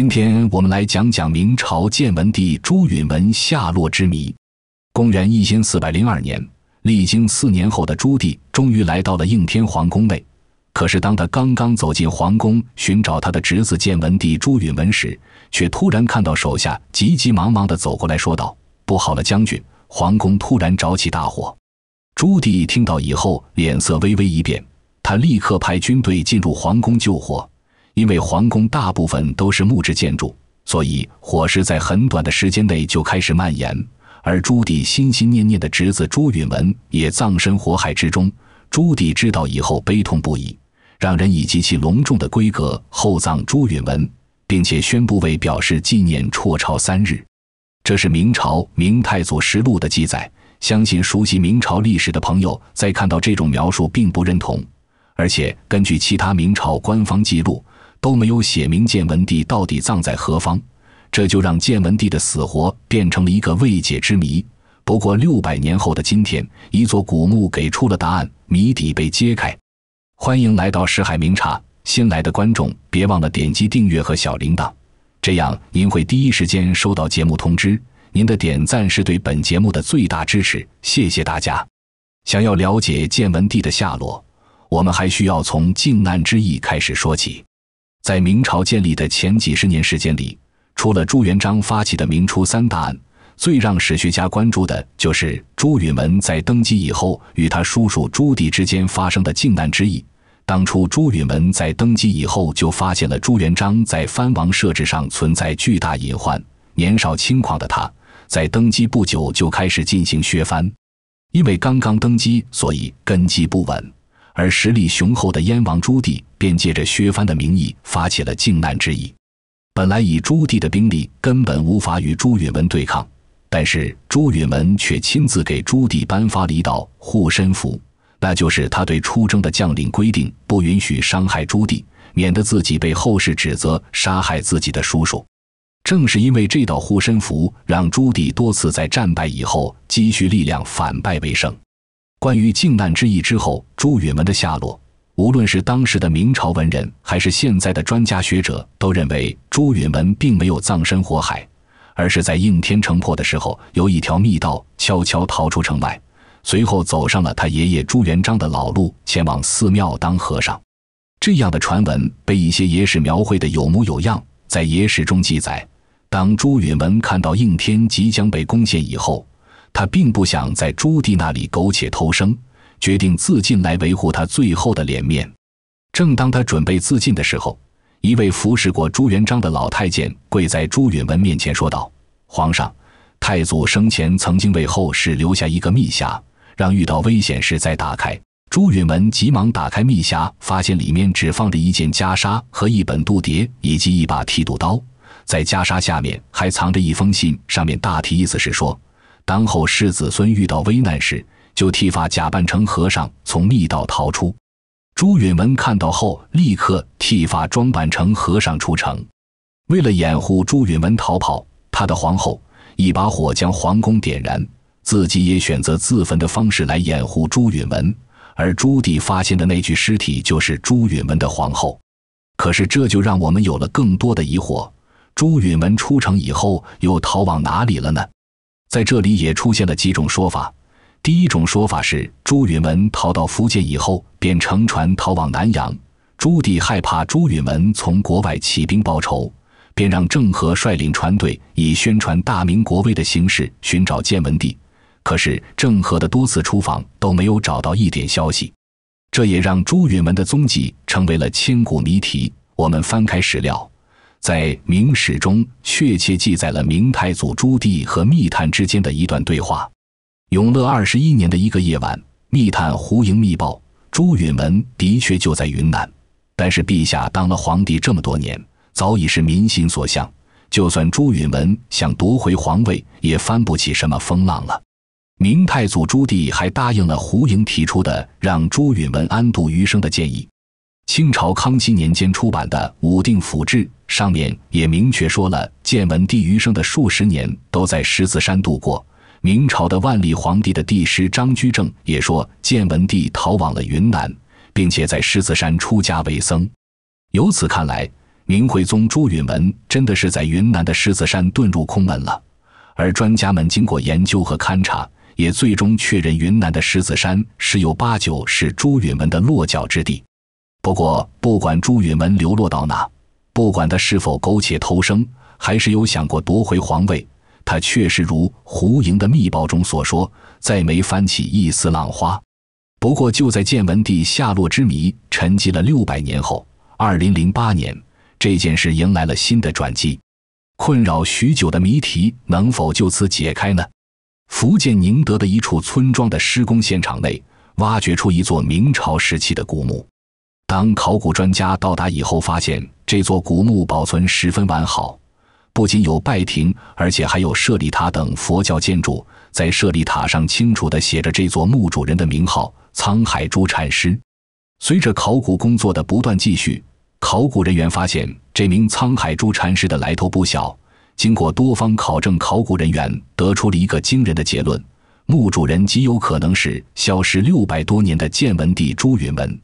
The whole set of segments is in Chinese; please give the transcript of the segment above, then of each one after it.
今天我们来讲讲明朝建文帝朱允文下落之谜。公元一千四百零二年，历经四年后的朱棣终于来到了应天皇宫内。可是，当他刚刚走进皇宫寻找他的侄子建文帝朱允文时，却突然看到手下急急忙忙的走过来说道：“不好了，将军，皇宫突然着起大火。”朱棣听到以后，脸色微微一变，他立刻派军队进入皇宫救火。因为皇宫大部分都是木质建筑，所以火势在很短的时间内就开始蔓延。而朱棣心心念念的侄子朱允文也葬身火海之中。朱棣知道以后悲痛不已，让人以极其隆重的规格厚葬朱允文，并且宣布为表示纪念，辍朝三日。这是明朝《明太祖实录》的记载。相信熟悉明朝历史的朋友，在看到这种描述并不认同，而且根据其他明朝官方记录。都没有写明建文帝到底葬在何方，这就让建文帝的死活变成了一个未解之谜。不过六百年后的今天，一座古墓给出了答案，谜底被揭开。欢迎来到石海明察，新来的观众别忘了点击订阅和小铃铛，这样您会第一时间收到节目通知。您的点赞是对本节目的最大支持，谢谢大家。想要了解建文帝的下落，我们还需要从靖难之役开始说起。在明朝建立的前几十年时间里，除了朱元璋发起的明初三大案，最让史学家关注的就是朱允炆在登基以后与他叔叔朱棣之间发生的靖难之役。当初朱允炆在登基以后就发现了朱元璋在藩王设置上存在巨大隐患，年少轻狂的他在登基不久就开始进行削藩，因为刚刚登基，所以根基不稳。而实力雄厚的燕王朱棣便借着削藩的名义发起了靖难之役。本来以朱棣的兵力根本无法与朱允炆对抗，但是朱允炆却亲自给朱棣颁发了一道护身符，那就是他对出征的将领规定不允许伤害朱棣，免得自己被后世指责杀害自己的叔叔。正是因为这道护身符，让朱棣多次在战败以后积蓄力量，反败为胜。关于靖难之役之后朱允炆的下落，无论是当时的明朝文人，还是现在的专家学者，都认为朱允炆并没有葬身火海，而是在应天城破的时候，由一条密道悄悄逃出城外，随后走上了他爷爷朱元璋的老路，前往寺庙当和尚。这样的传闻被一些野史描绘的有模有样。在野史中记载，当朱允炆看到应天即将被攻陷以后。他并不想在朱棣那里苟且偷生，决定自尽来维护他最后的脸面。正当他准备自尽的时候，一位服侍过朱元璋的老太监跪在朱允文面前说道：“皇上，太祖生前曾经为后世留下一个密匣，让遇到危险时再打开。”朱允文急忙打开密匣，发现里面只放着一件袈裟和一本度牒以及一把剃度刀，在袈裟下面还藏着一封信，上面大体意思是说。当后世子孙遇到危难时，就剃发假扮成和尚，从密道逃出。朱允文看到后，立刻剃发装扮成和尚出城。为了掩护朱允文逃跑，他的皇后一把火将皇宫点燃，自己也选择自焚的方式来掩护朱允文。而朱棣发现的那具尸体就是朱允文的皇后。可是，这就让我们有了更多的疑惑：朱允文出城以后，又逃往哪里了呢？在这里也出现了几种说法。第一种说法是朱允炆逃到福建以后，便乘船逃往南洋。朱棣害怕朱允炆从国外起兵报仇，便让郑和率领船队以宣传大明国威的形式寻找建文帝。可是郑和的多次出访都没有找到一点消息，这也让朱允炆的踪迹成为了千古谜题。我们翻开史料。在《明史》中，确切记载了明太祖朱棣和密探之间的一段对话。永乐二十一年的一个夜晚，密探胡盈密报朱允文的确就在云南，但是陛下当了皇帝这么多年，早已是民心所向，就算朱允文想夺回皇位，也翻不起什么风浪了。明太祖朱棣还答应了胡盈提出的让朱允文安度余生的建议。清朝康熙年间出版的《武定府志》。上面也明确说了，建文帝余生的数十年都在狮子山度过。明朝的万历皇帝的帝师张居正也说，建文帝逃往了云南，并且在狮子山出家为僧。由此看来，明惠宗朱允炆真的是在云南的狮子山遁入空门了。而专家们经过研究和勘察，也最终确认云南的狮子山十有八九是朱允炆的落脚之地。不过，不管朱允炆流落到哪，不管他是否苟且偷生，还是有想过夺回皇位，他确实如胡盈的密报中所说，再没翻起一丝浪花。不过，就在建文帝下落之谜沉寂了六百年后，二零零八年，这件事迎来了新的转机。困扰许久的谜题能否就此解开呢？福建宁德的一处村庄的施工现场内，挖掘出一座明朝时期的古墓。当考古专家到达以后，发现这座古墓保存十分完好，不仅有拜亭，而且还有舍利塔等佛教建筑。在舍利塔上清楚的写着这座墓主人的名号——沧海朱禅师。随着考古工作的不断继续，考古人员发现这名沧海朱禅师的来头不小。经过多方考证，考古人员得出了一个惊人的结论：墓主人极有可能是消失六百多年的建文帝朱允炆。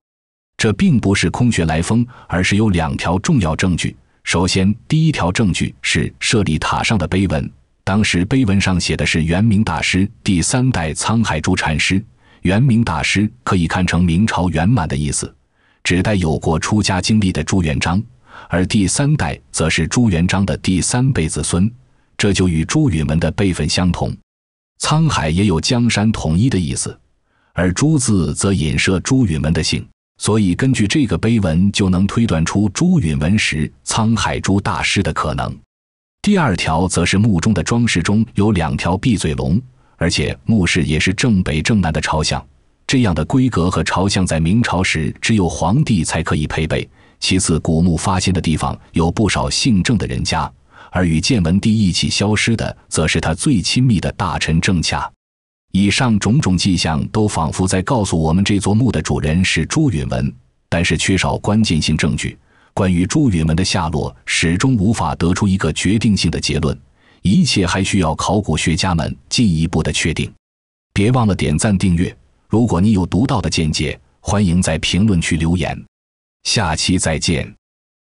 这并不是空穴来风，而是有两条重要证据。首先，第一条证据是舍利塔上的碑文。当时碑文上写的是“元明大师第三代沧海朱禅师”。元明大师可以看成明朝圆满的意思，指代有过出家经历的朱元璋；而第三代则是朱元璋的第三辈子孙，这就与朱允炆的辈分相同。沧海也有江山统一的意思，而“朱”字则隐射朱允炆的姓。所以，根据这个碑文，就能推断出朱允文时沧海珠大师的可能。第二条，则是墓中的装饰中有两条闭嘴龙，而且墓室也是正北正南的朝向。这样的规格和朝向，在明朝时只有皇帝才可以配备。其次，古墓发现的地方有不少姓郑的人家，而与建文帝一起消失的，则是他最亲密的大臣郑洽。以上种种迹象都仿佛在告诉我们，这座墓的主人是朱允文，但是缺少关键性证据，关于朱允文的下落，始终无法得出一个决定性的结论，一切还需要考古学家们进一步的确定。别忘了点赞、订阅。如果你有独到的见解，欢迎在评论区留言。下期再见。